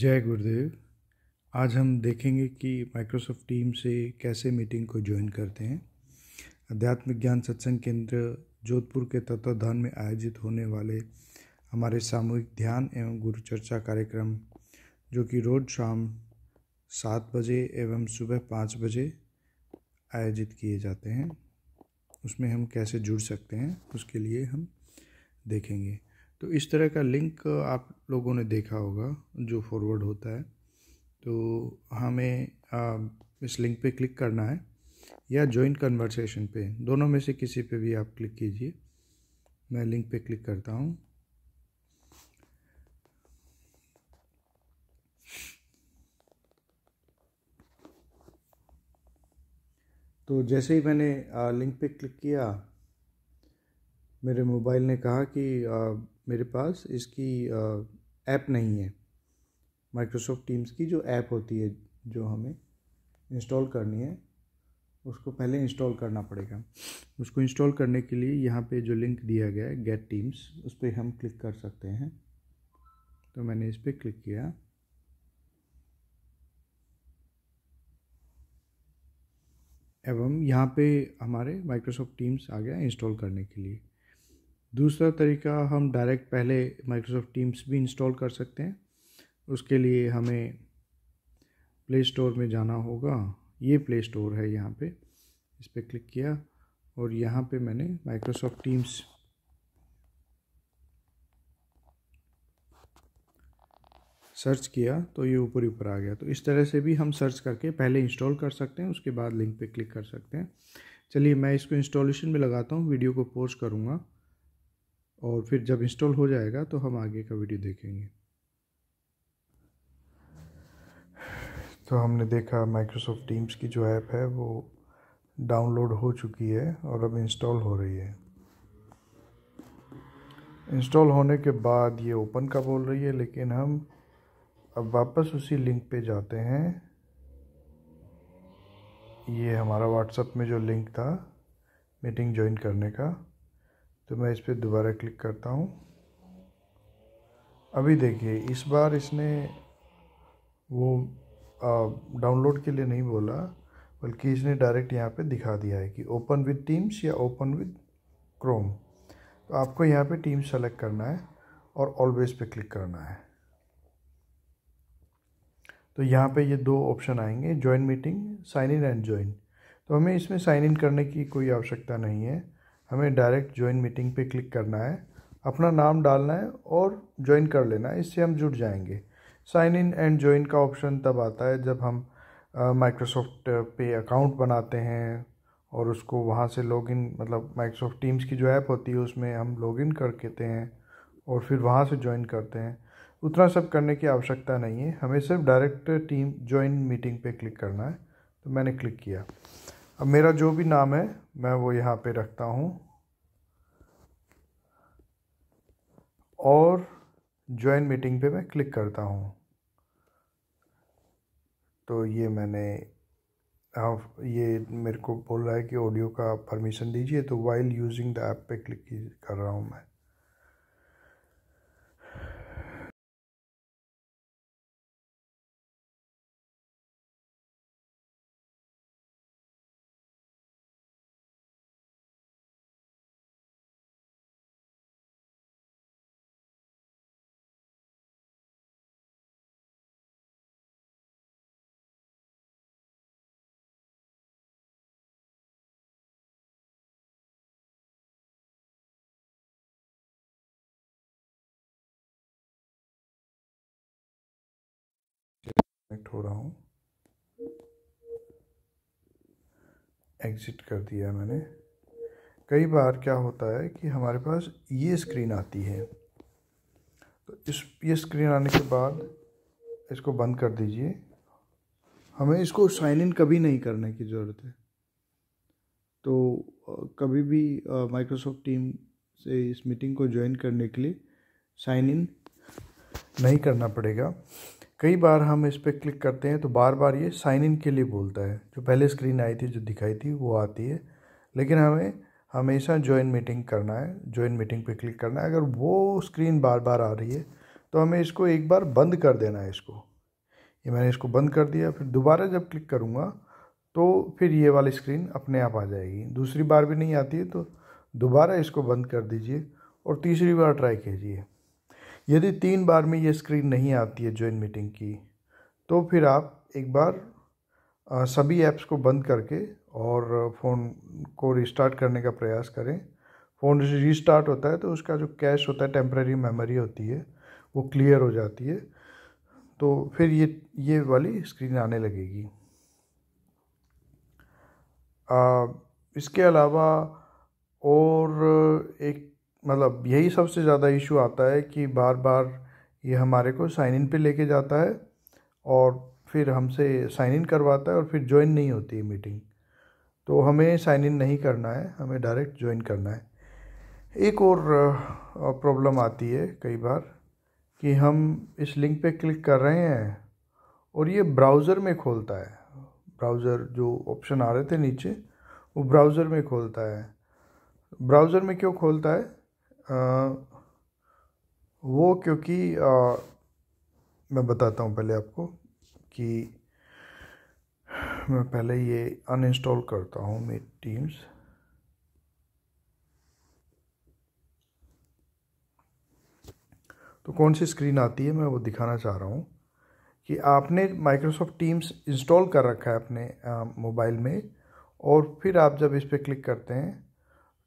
जय गुरुदेव आज हम देखेंगे कि माइक्रोसॉफ्ट टीम से कैसे मीटिंग को ज्वाइन करते हैं आध्यात्मिक ज्ञान सत्संग केंद्र जोधपुर के तत्वाधान में आयोजित होने वाले हमारे सामूहिक ध्यान एवं गुरु चर्चा कार्यक्रम जो कि रोज शाम सात बजे एवं सुबह पाँच बजे आयोजित किए जाते हैं उसमें हम कैसे जुड़ सकते हैं उसके लिए हम देखेंगे तो इस तरह का लिंक आप लोगों ने देखा होगा जो फॉरवर्ड होता है तो हमें आ, इस लिंक पे क्लिक करना है या ज्वाइन कन्वर्सेशन पे दोनों में से किसी पे भी आप क्लिक कीजिए मैं लिंक पे क्लिक करता हूँ तो जैसे ही मैंने लिंक पे क्लिक किया मेरे मोबाइल ने कहा कि मेरे पास इसकी ऐप नहीं है माइक्रोसॉफ्ट टीम्स की जो ऐप होती है जो हमें इंस्टॉल करनी है उसको पहले इंस्टॉल करना पड़ेगा उसको इंस्टॉल करने के लिए यहाँ पे जो लिंक दिया गया है गेट टीम्स उस पर हम क्लिक कर सकते हैं तो मैंने इस पर क्लिक किया एवं यहाँ पे हमारे माइक्रोसॉफ्ट टीम्स आ गया इंस्टॉल करने के लिए दूसरा तरीका हम डायरेक्ट पहले माइक्रोसॉफ्ट टीम्स भी इंस्टॉल कर सकते हैं उसके लिए हमें प्ले स्टोर में जाना होगा ये प्ले स्टोर है यहाँ पे इस पर क्लिक किया और यहाँ पे मैंने माइक्रोसॉफ्ट टीम्स सर्च किया तो ये ऊपर ऊपर आ गया तो इस तरह से भी हम सर्च करके पहले इंस्टॉल कर सकते हैं उसके बाद लिंक पे क्लिक कर सकते हैं चलिए मैं इसको इंस्टॉलेशन में लगाता हूँ वीडियो को पोस्ट करूँगा और फिर जब इंस्टॉल हो जाएगा तो हम आगे का वीडियो देखेंगे तो हमने देखा माइक्रोसॉफ्ट टीम्स की जो ऐप है वो डाउनलोड हो चुकी है और अब इंस्टॉल हो रही है इंस्टॉल होने के बाद ये ओपन का बोल रही है लेकिन हम अब वापस उसी लिंक पे जाते हैं ये हमारा व्हाट्सएप में जो लिंक था मीटिंग ज्वाइन करने का तो मैं इस पर दोबारा क्लिक करता हूँ अभी देखिए इस बार इसने वो डाउनलोड के लिए नहीं बोला बल्कि इसने डायरेक्ट यहाँ पे दिखा दिया है कि ओपन विद टीम्स या ओपन विद क्रोम तो आपको यहाँ पे टीम सेलेक्ट करना है और ऑलवेज पे क्लिक करना है तो यहाँ पे ये दो ऑप्शन आएंगे join meeting sign in and join तो हमें इसमें साइन इन करने की कोई आवश्यकता नहीं है हमें डायरेक्ट ज्वाइन मीटिंग पे क्लिक करना है अपना नाम डालना है और ज्वाइन कर लेना है इससे हम जुड़ जाएंगे साइन इन एंड ज्वाइन का ऑप्शन तब आता है जब हम माइक्रोसॉफ्ट पे अकाउंट बनाते हैं और उसको वहाँ से लॉगिन मतलब माइक्रोसॉफ्ट टीम्स की जो ऐप होती है उसमें हम लॉगिन करते हैं और फिर वहाँ से ज्वाइन करते हैं उतना सब करने की आवश्यकता नहीं है हमें सिर्फ डायरेक्ट टीम ज्वाइन मीटिंग पे क्लिक करना है तो मैंने क्लिक किया अब मेरा जो भी नाम है मैं वो यहाँ पे रखता हूँ और ज्वाइन मीटिंग पे मैं क्लिक करता हूँ तो ये मैंने हाँ, ये मेरे को बोल रहा है कि ऑडियो का परमिशन दीजिए तो वाइल यूजिंग द ऐप पे क्लिक कर रहा हूँ मैं कनेक्ट हो रहा हूँ एग्जिट कर दिया मैंने कई बार क्या होता है कि हमारे पास ये स्क्रीन आती है तो इस ये स्क्रीन आने के बाद इसको बंद कर दीजिए हमें इसको साइन इन कभी नहीं करने की ज़रूरत है तो कभी भी माइक्रोसॉफ्ट टीम से इस मीटिंग को ज्वाइन करने के लिए साइन इन नहीं करना पड़ेगा कई बार हम इस पर क्लिक करते हैं तो बार बार ये साइन इन के लिए बोलता है जो पहले स्क्रीन आई थी जो दिखाई थी वो आती है लेकिन हमें हमेशा ज्वाइन मीटिंग करना है ज्वाइन मीटिंग पे क्लिक करना है अगर वो स्क्रीन बार बार आ रही है तो हमें इसको एक बार बंद कर देना है इसको ये मैंने इसको बंद कर दिया फिर दोबारा जब क्लिक करूँगा तो फिर ये वाली स्क्रीन अपने आप आ जाएगी दूसरी बार भी नहीं आती है तो दोबारा इसको बंद कर दीजिए और तीसरी बार ट्राई कीजिए यदि तीन बार में ये स्क्रीन नहीं आती है ज्वाइन मीटिंग की तो फिर आप एक बार सभी ऐप्स को बंद करके और फ़ोन को रिस्टार्ट करने का प्रयास करें फ़ोन रिस्टार्ट होता है तो उसका जो कैश होता है टेम्प्रेरी मेमोरी होती है वो क्लियर हो जाती है तो फिर ये ये वाली स्क्रीन आने लगेगी आ, इसके अलावा और एक मतलब यही सबसे ज़्यादा इशू आता है कि बार बार ये हमारे को साइन इन पे लेके जाता है और फिर हमसे साइन इन करवाता है और फिर ज्वाइन नहीं होती है मीटिंग तो हमें साइन इन नहीं करना है हमें डायरेक्ट ज्वाइन करना है एक और प्रॉब्लम आती है कई बार कि हम इस लिंक पे क्लिक कर रहे हैं और ये ब्राउज़र में खोलता है ब्राउज़र जो ऑप्शन आ रहे थे नीचे वो ब्राउज़र में खोलता है ब्राउज़र में क्यों खोलता है वो क्योंकि मैं बताता हूँ पहले आपको कि मैं पहले ये अनइंस्टॉल करता हूँ मेरी टीम्स तो कौन सी स्क्रीन आती है मैं वो दिखाना चाह रहा हूँ कि आपने माइक्रोसॉफ्ट टीम्स इंस्टॉल कर रखा है अपने मोबाइल में और फिर आप जब इस पर क्लिक करते हैं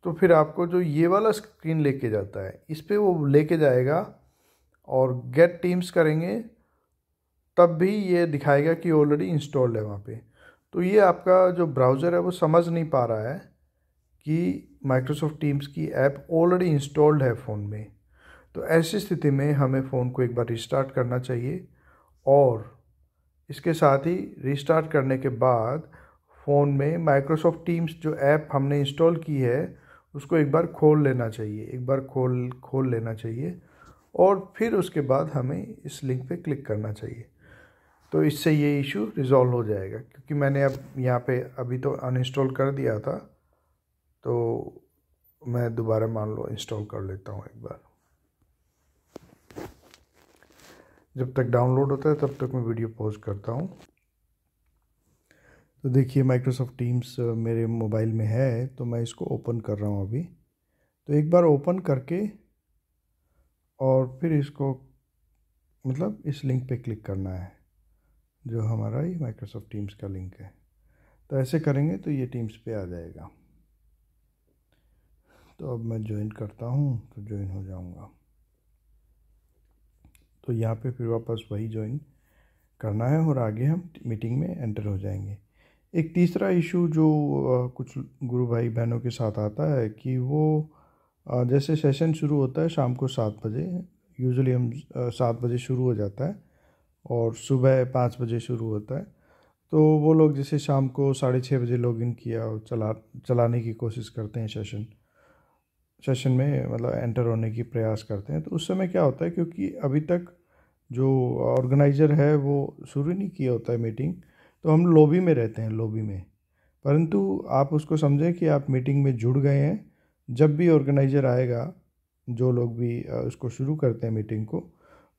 तो फिर आपको जो ये वाला स्क्रीन लेके जाता है इस पर वो लेके जाएगा और गेट टीम्स करेंगे तब भी ये दिखाएगा कि ऑलरेडी इंस्टॉल्ड है वहाँ पे तो ये आपका जो ब्राउज़र है वो समझ नहीं पा रहा है कि माइक्रोसॉफ्ट टीम्स की ऐप ऑलरेडी इंस्टॉल्ड है फ़ोन में तो ऐसी स्थिति में हमें फ़ोन को एक बार रिस्टार्ट करना चाहिए और इसके साथ ही रिस्टार्ट करने के बाद फ़ोन में माइक्रोसॉफ्ट टीम्स जो ऐप हमने इंस्टॉल की है उसको एक बार खोल लेना चाहिए एक बार खोल खोल लेना चाहिए और फिर उसके बाद हमें इस लिंक पे क्लिक करना चाहिए तो इससे ये इशू रिज़ॉल्व हो जाएगा क्योंकि मैंने अब यहाँ पे अभी तो अनइंस्टॉल कर दिया था तो मैं दोबारा मान लो इंस्टॉल कर लेता हूँ एक बार जब तक डाउनलोड होता है तब तक मैं वीडियो पॉज करता हूँ तो देखिए माइक्रोसॉफ्ट टीम्स मेरे मोबाइल में है तो मैं इसको ओपन कर रहा हूँ अभी तो एक बार ओपन करके और फिर इसको मतलब इस लिंक पे क्लिक करना है जो हमारा ही माइक्रोसॉफ्ट टीम्स का लिंक है तो ऐसे करेंगे तो ये टीम्स पे आ जाएगा तो अब मैं ज्वाइन करता हूँ तो ज्वाइन हो जाऊँगा तो यहाँ पे फिर वापस वही ज्वाइन करना है और आगे हम मीटिंग में एंटर हो जाएंगे एक तीसरा इशू जो कुछ गुरु भाई बहनों के साथ आता है कि वो जैसे सेशन शुरू होता है शाम को सात बजे यूजुअली हम सात बजे शुरू हो जाता है और सुबह पाँच बजे शुरू होता है तो वो लोग जैसे शाम को साढ़े छः बजे लॉग इन किया और चला चलाने की कोशिश करते हैं सेशन सेशन में मतलब एंटर होने की प्रयास करते हैं तो उस समय क्या होता है क्योंकि अभी तक जो ऑर्गेनाइज़र है वो शुरू नहीं किया होता है मीटिंग तो हम लॉबी में रहते हैं लॉबी में परंतु आप उसको समझें कि आप मीटिंग में जुड़ गए हैं जब भी ऑर्गेनाइज़र आएगा जो लोग भी उसको शुरू करते हैं मीटिंग को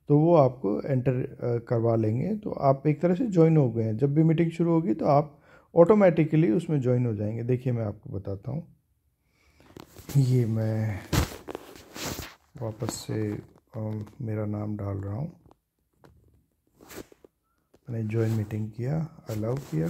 तो वो आपको एंटर करवा लेंगे तो आप एक तरह से ज्वाइन हो गए हैं जब भी मीटिंग शुरू होगी तो आप ऑटोमेटिकली उसमें ज्वाइन हो जाएंगे देखिए मैं आपको बताता हूँ ये मैं वापस से मेरा नाम डाल रहा हूँ मैंने ज्वाइन मीटिंग किया अलाउ किया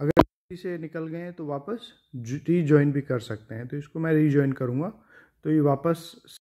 अगर से निकल गए हैं तो वापस रीजॉइन भी कर सकते हैं तो इसको मैं रीजॉइन करूँगा तो ये वापस